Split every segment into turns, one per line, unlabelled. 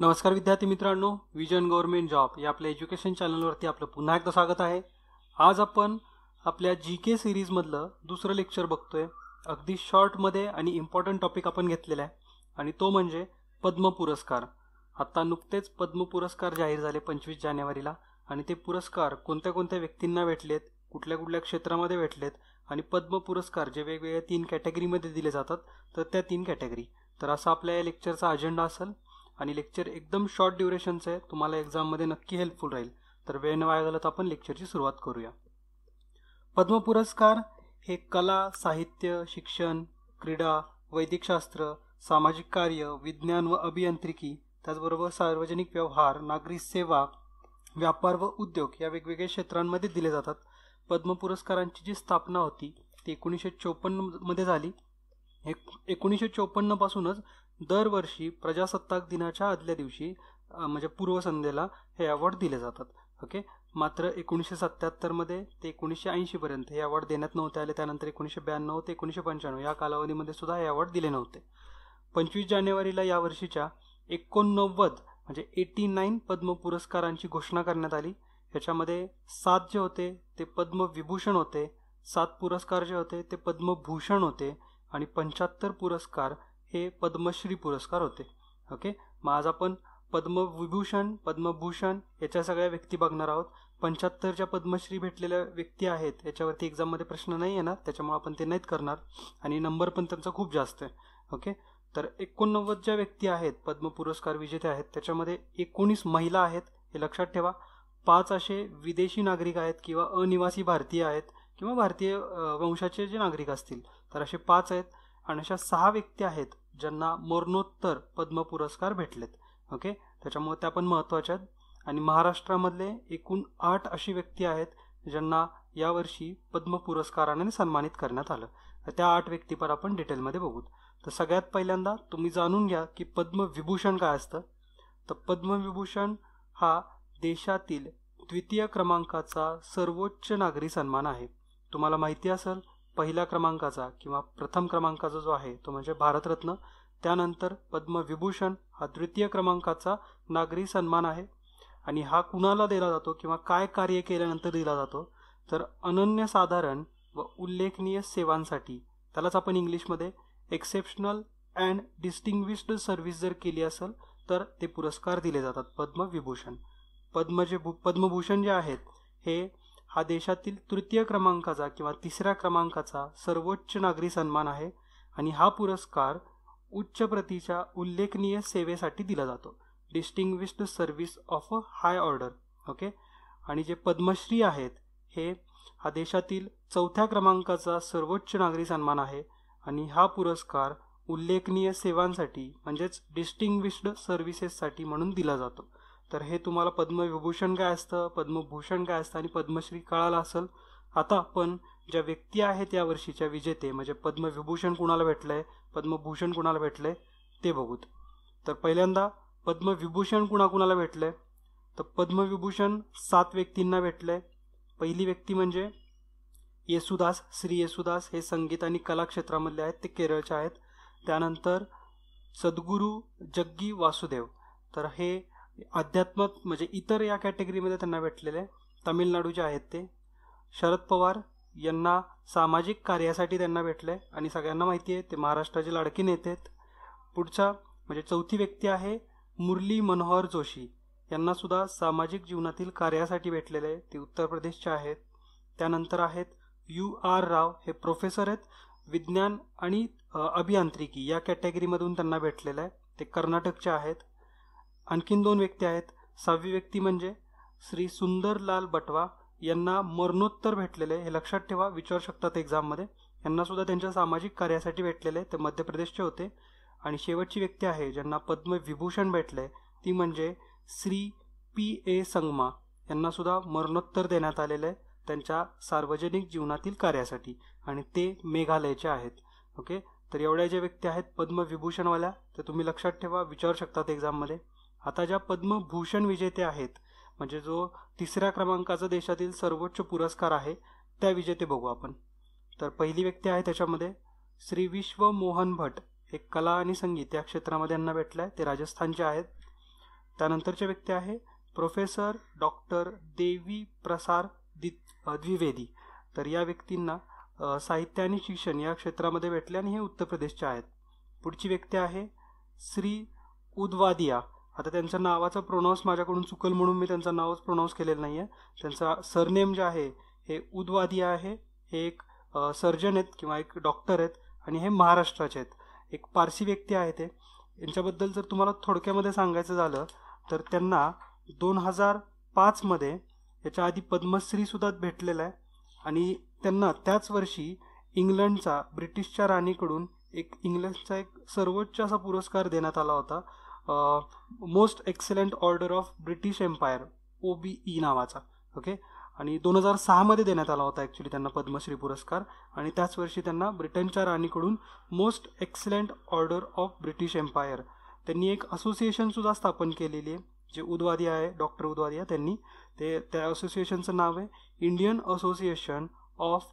नमस्कार विद्यार्थी मित्रांनो विजन गव्हर्नमेंट जॉब या आपल्या एज्युकेशन चॅनलवरती आपलं पुन्हा एकदा स्वागत आहे आज आपण आपल्या जी के सिरीजमधलं दुसरं लेक्चर बघतोय अगदी शॉर्टमध्ये आणि इम्पॉर्टंट टॉपिक आपण घेतलेला आहे आणि तो म्हणजे पद्म पुरस्कार आत्ता नुकतेच पद्म पुरस्कार जाहीर झाले पंचवीस जानेवारीला आणि ते पुरस्कार कोणत्या कोणत्या व्यक्तींना भेटलेत कुठल्या कुठल्या क्षेत्रामध्ये भेटलेत आणि पद्म पुरस्कार जे वेगवेगळ्या तीन कॅटेगरीमध्ये दिले जातात तर त्या तीन कॅटेगरी तर असा आपल्या या लेक्चरचा अजेंडा असेल आणि लेक्चर एकदम शॉर्ट ड्युरेशनचं आहे तुम्हाला एक्झाममध्ये नक्की हेल्पफुल राहील तर वेळ न वाया झाला तर आपण लेक्चरची सुरुवात करूया पद्म पुरस्कार हे कला साहित्य शिक्षण क्रीडा वैदिकशास्त्र सामाजिक कार्य विज्ञान व अभियांत्रिकी त्याचबरोबर सार्वजनिक व्यवहार नागरी सेवा व्यापार व उद्योग या वेगवेगळ्या क्षेत्रांमध्ये दिले जातात पद्म पुरस्कारांची जी स्थापना होती ती एकोणीसशे मध्ये झाली हे एकोणीसशे चोपन्नपासूनच दरवर्षी प्रजासत्ताक दिनाच्या आदल्या दिवशी म्हणजे पूर्वसंध्येला हे अवॉर्ड दिले जातात ओके मात्र एकोणीसशे सत्त्याहत्तरमध्ये ते एकोणीसशे ऐंशीपर्यंत हे अवॉर्ड देण्यात नव्हते आले त्यानंतर एकोणीसशे ब्याण्णव ते एकोणीसशे पंच्याण्णव या कालावधीमध्ये सुद्धा हे अवॉर्ड दिले नव्हते पंचवीस जानेवारीला या वर्षीच्या एकोणनव्वद म्हणजे एटी नाईन पद्म पुरस्कारांची घोषणा करण्यात आली ह्याच्यामध्ये सात जे होते ते पद्मविभूषण होते सात पुरस्कार जे होते ते पद्मभूषण होते आणि पंच्याहत्तर पुरस्कार हे पद्मश्री पुरस्कार होते ओके मग आज आपण पद्मविभूषण पद्मभूषण याच्या सगळ्या व्यक्ती बघणार आहोत पंच्याहत्तरच्या पद्मश्री भेटलेल्या व्यक्ती आहेत याच्यावरती एक्झाममध्ये प्रश्न नाही येणार त्याच्यामुळे आपण ते नाहीत करणार आणि नंबर पण त्यांचा खूप जास्त आहे ओके तर एकोणनव्वद ज्या व्यक्ती आहेत पद्म पुरस्कार विजेते आहेत त्याच्यामध्ये एकोणीस महिला आहेत हे लक्षात ठेवा पाच असे विदेशी नागरिक आहेत किंवा अनिवासी भारतीय आहेत किंवा भारतीय वंशाचे जे नागरिक असतील तर असे पाच आहेत आणि अशा सहा व्यक्ती आहेत ज्यांना मरणोत्तर पद्म पुरस्कार भेटलेत ओके त्याच्यामुळे त्या पण महत्वाच्या आहेत आणि महाराष्ट्रामधले एकूण आठ अशी व्यक्ती आहेत ज्यांना यावर्षी पद्म पुरस्काराने सन्मानित करण्यात आलं तर त्या आठ व्यक्तीपर आपण डिटेलमध्ये बघू तर सगळ्यात पहिल्यांदा तुम्ही जाणून घ्या की पद्मविभूषण काय असतं तर पद्मविभूषण हा देशातील द्वितीय क्रमांकाचा सर्वोच्च नागरी सन्मान आहे तुम्हाला माहिती असेल पहिल्या क्रमांकाचा किंवा प्रथम क्रमांकाचा जो आहे तो म्हणजे भारतरत्न त्यानंतर पद्मविभूषण हा तृतीय क्रमांकाचा नागरी सन्मान आहे आणि हा कुणाला दिला जातो किंवा काय कार्य केल्यानंतर दिला जातो तर अनन्यसाधारण व उल्लेखनीय सेवांसाठी त्यालाच आपण इंग्लिशमध्ये एक्सेप्शनल अँड डिस्टिंग्विश्ड सर्व्हिस जर केली असेल तर ते पुरस्कार दिले जातात पद्मविभूषण पद्म जे पद्मभूषण जे आहेत हे हा देशातील तृतीय क्रमांकाचा किंवा तिसऱ्या क्रमांकाचा सर्वोच्च नागरी सन्मान आहे आणि हा पुरस्कार उच्च प्रतीच्या उल्लेखनीय सेवेसाठी दिला जातो distinguished service of a high order okay आणि जे पद्मश्री आहेत हे हा देशातील चौथ्या क्रमांकाचा सर्वोच्च नागरी सन्मान आहे आणि हा पुरस्कार उल्लेखनीय सेवांसाठी म्हणजेच डिस्टिंग्विश्ड सर्व्हिसेससाठी म्हणून दिला जातो तर हे तुम्हाला पद्मविभूषण काय असतं पद्मभूषण काय असतं आणि पद्मश्री कळाला असेल आता आपण ज्या व्यक्ती आहेत या वर्षीच्या विजेते म्हणजे पद्मविभूषण कुणाला भेटलं पद्मभूषण कुणाला भेटले ते बघूत तर पहिल्यांदा पद्मविभूषण कुणाकुणाला भेटले तर पद्मविभूषण सात व्यक्तींना भेटलंय पहिली व्यक्ती म्हणजे येसुदास श्री येसुदास हे संगीत आणि कला क्षेत्रामधले आहेत ते केरळचे आहेत त्यानंतर सद्गुरू जग्गी वासुदेव तर हे अध्यात्म म्हणजे इतर या कॅटेगरीमध्ये त्यांना भेटलेले तमिळनाडूचे आहेत ते शरद पवार यांना सामाजिक कार्यासाठी त्यांना भेटले आणि सगळ्यांना माहिती आहे ते महाराष्ट्राचे लाडके नेते आहेत पुढचा म्हणजे चौथी व्यक्ती आहे मुरली मनोहर जोशी यांना सुद्धा सामाजिक जीवनातील कार्यासाठी भेटलेले ते उत्तर प्रदेशचे आहेत त्यानंतर आहेत यू आर राव हे प्रोफेसर आहेत विज्ञान आणि अभियांत्रिकी या कॅटेगरीमधून त्यांना भेटलेलं आहे ते कर्नाटकचे आहेत आणखीन दोन व्यक्ती आहेत सहावी व्यक्ती म्हणजे श्री सुंदरलाल बटवा यांना मरणोत्तर भेटलेले हे लक्षात ठेवा विचारू शकतात एक्झाममध्ये यांना सुद्धा त्यांच्या सामाजिक कार्यासाठी भेटलेले ते मध्य प्रदेशचे होते आणि शेवटची व्यक्ती आहे ज्यांना पद्मविभूषण भेटले ती म्हणजे श्री पी ए संगमा यांना सुद्धा मरणोत्तर देण्यात आलेलं आहे त्यांच्या सार्वजनिक जीवनातील कार्यासाठी आणि ते मेघालयचे आहेत ओके तर एवढ्या ज्या व्यक्ती आहेत पद्मविभूषणवाल्या तर तुम्ही लक्षात ठेवा विचारू शकतात एक्झाममध्ये आता ज्या पद्मभूषण विजेते आहेत म्हणजे जो तिसऱ्या क्रमांकाचा देशातील सर्वोच्च पुरस्कार आहे त्या विजेते बघू आपण तर पहिली व्यक्ती आहे त्याच्यामध्ये श्री विश्व मोहन भट एक कला आणि संगीत या क्षेत्रामध्ये यांना भेटलं आहे ते राजस्थानचे आहेत त्यानंतरचे व्यक्ती आहे प्रोफेसर डॉक्टर देवी प्रसार दि द्विवेदी तर या व्यक्तींना साहित्य आणि शिक्षण या क्षेत्रामध्ये भेटले आणि हे उत्तर प्रदेशचे आहेत पुढची व्यक्ती आहे श्री उद्वादिया आता त्यांच्या नावाचा प्रोनाऊन्स माझ्याकडून चुकल म्हणून मी त्यांचं नावच प्रोनाऊन्स केलेलं नाही आहे त्यांचा सरनेम जे आहे हे उद्वादी आहे हे एक सर्जन आहेत किंवा एक डॉक्टर आहेत आणि हे महाराष्ट्राचे आहेत एक पारसी व्यक्ती आहे ते यांच्याबद्दल जर तुम्हाला थोडक्यामध्ये सांगायचं झालं तर त्यांना दोन हजार पाचमध्ये याच्या आधी पद्मश्रीसुद्धा भेटलेला आहे आणि त्यांना त्याच वर्षी इंग्लंडचा ब्रिटिशच्या राणीकडून एक इंग्लंडचा एक सर्वोच्च असा पुरस्कार देण्यात आला होता most excellent order of British Empire O B E नावाचा ओके आणि दोन हजार सहामध्ये देण्यात आला होता ॲक्च्युली त्यांना पद्मश्री पुरस्कार आणि त्याच वर्षी त्यांना ब्रिटनच्या राणीकडून most excellent order of British Empire त्यांनी एक असोसिएशनसुद्धा स्थापन केलेली आहे जे उद्वादी आहे डॉक्टर उद्वादिया त्यांनी ते त्या असोसिएशनचं नाव आहे Indian association of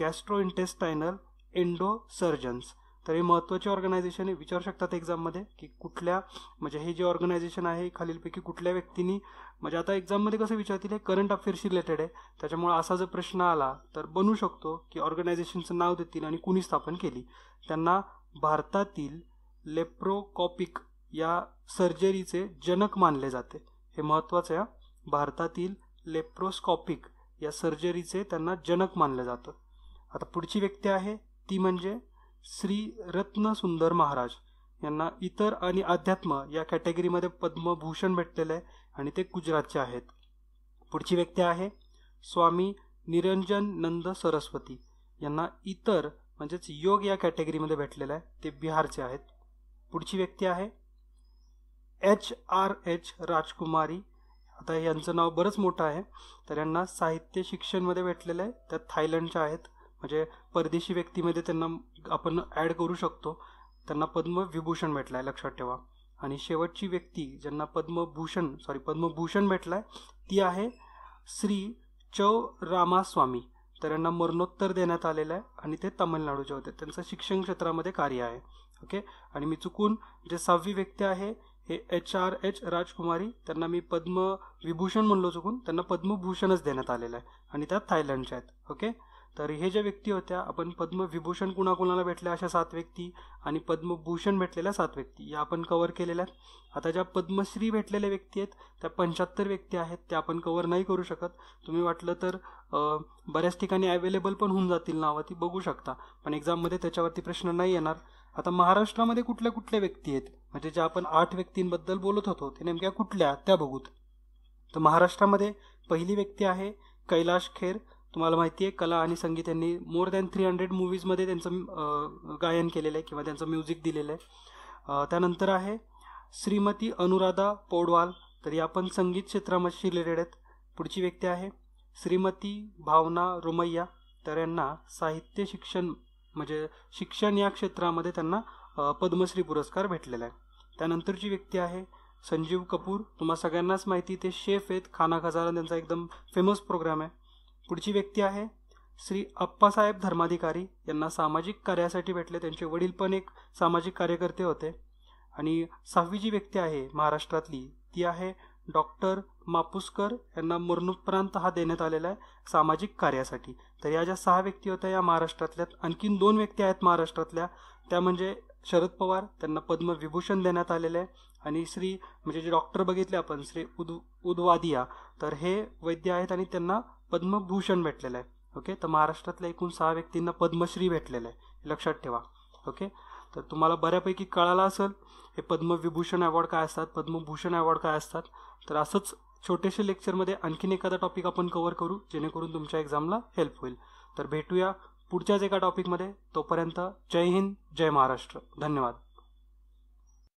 gastrointestinal endo surgeons तर हे महत्त्वाचे ऑर्गनायझेशन आहे विचारू शकतात एक्झाममध्ये की कुठल्या म्हणजे हे जे ऑर्गनायझेशन आहे खालीलपैकी कुठल्या व्यक्तींनी म्हणजे आता एक्झाममध्ये कसं विचारतील हे करंट अफेअर्सशी रिलेटेड आहे त्याच्यामुळे असा जर प्रश्न आला तर बनू शकतो की ऑर्गनायझेशनचं नाव देतील आणि कुणी स्थापन केली त्यांना भारतातील लेप्रोकॉपिक या सर्जरीचे जनक मानले जाते हे महत्त्वाचं आहे भारतातील लेप्रोस्कॉपिक या सर्जरीचे त्यांना जनक मानलं जातं आता पुढची व्यक्ती आहे ती म्हणजे श्री रत्नसुंदर महाराज यांना इतर आणि अध्यात्म या कॅटेगरीमध्ये पद्मभूषण भेटलेलं आहे आणि ते गुजरातचे आहेत पुढची व्यक्ती आहे स्वामी निरंजन नंद सरस्वती यांना इतर म्हणजेच योग या कॅटेगरीमध्ये भेटलेलं आहे ते बिहारचे आहेत पुढची व्यक्ती आहे एच आर एच राजकुमारी आता यांचं नाव बरंच मोठं आहे तर यांना साहित्य शिक्षणमध्ये भेटलेलं आहे त्या थायलंडच्या आहेत म्हणजे परदेशी व्यक्तीमध्ये त्यांना आपण ॲड करू शकतो त्यांना पद्मविभूषण भेटला आहे लक्षात ठेवा आणि शेवटची व्यक्ती ज्यांना पद्मभूषण सॉरी पद्मभूषण भेटला आहे ती आहे श्री चौ रामास्वामी तर यांना मरणोत्तर देण्यात आलेलं आहे आणि ते तमिळनाडूचे होते त्यांचं शिक्षण क्षेत्रामध्ये कार्य आहे ओके आणि मी चुकून जे सहावी व्यक्ती आहे हे एच आर एच राजकुमारी त्यांना मी पद्मविभूषण म्हणलो चुकून त्यांना पद्मभूषणच देण्यात आलेलं आहे आणि त्या थायलंडच्या आहेत ओके तर हे ज्या व्यक्ती होत्या आपण पद्मविभूषण कुणाकुणाला भेटल्या अशा सात व्यक्ती आणि पद्मभूषण भेटलेल्या सात व्यक्ती या आपण कवर केलेल्या आहेत आता ज्या पद्मश्री भेटलेल्या व्यक्ती आहेत त्या पंच्याहत्तर व्यक्ती आहेत त्या आपण कवर नाही करू शकत तुम्ही वाटलं तर बऱ्याच ठिकाणी अवेलेबल पण होऊन जातील नावं ती बघू शकता पण एक्झाममध्ये त्याच्यावरती प्रश्न नाही येणार आता महाराष्ट्रामध्ये कुठल्या कुठल्या व्यक्ती आहेत म्हणजे ज्या आपण आठ व्यक्तींबद्दल बोलत होतो ते नेमक्या कुठल्या त्या बघूत तर महाराष्ट्रामध्ये पहिली व्यक्ती आहे कैलाश खेर तुम्हाला माहिती आहे कला आणि संगीत यांनी मोर दॅन थ्री हंड्रेड मूवीजमध्ये त्यांचं गायन केलेलं आहे किंवा त्यांचं म्युझिक दिलेलं आहे त्यानंतर आहे श्रीमती अनुराधा पौडवाल तर या पण संगीत क्षेत्रामध्ये रिलेटेड आहेत पुढची व्यक्ती आहे श्रीमती भावना रोमय्या तर यांना साहित्य शिक्षण म्हणजे शिक्षण या क्षेत्रामध्ये त्यांना पद्मश्री पुरस्कार भेटलेला आहे त्यानंतरची व्यक्ती आहे संजीव कपूर तुम्हाला सगळ्यांनाच माहिती ते शेफ आहेत खाना खजाना त्यांचा एकदम फेमस प्रोग्राम आहे पुढची व्यक्ती आहे श्री अप्पासाहेब धर्माधिकारी यांना सामाजिक कार्यासाठी भेटले त्यांचे वडील पण एक सामाजिक कार्यकर्ते होते आणि सहावी जी व्यक्ती आहे महाराष्ट्रातली ती आहे डॉक्टर मापुसकर यांना मरणोत्प्रांत हा देण्यात आलेला आहे सामाजिक कार्यासाठी तर या ज्या सहा व्यक्ती होत्या या महाराष्ट्रातल्या आणखीन दोन व्यक्ती आहेत महाराष्ट्रातल्या त्या म्हणजे शरद पवार त्यांना पद्मविभूषण देण्यात आलेलं आहे आणि श्री म्हणजे जे डॉक्टर बघितले आपण श्री उद उद्वादिया तर हे वैद्य आहेत आणि त्यांना पद्मभूषण भेटलेलं आहे ओके तर महाराष्ट्रातल्या एकूण सहा व्यक्तींना पद्मश्री भेटलेलं आहे लक्षात ठेवा ओके तर तुम्हाला बऱ्यापैकी कळालं असेल हे पद्मविभूषण अवॉर्ड काय असतात पद्मभूषण अवॉर्ड काय असतात तर असंच छोटेशे लेक्चरमध्ये आणखीन एखादा टॉपिक आपण कव्हर करू जेणेकरून तुमच्या एक्झामला हेल्प होईल तर भेटूया पुढच्याच एका टॉपिकमध्ये तोपर्यंत जय हिंद जय महाराष्ट्र धन्यवाद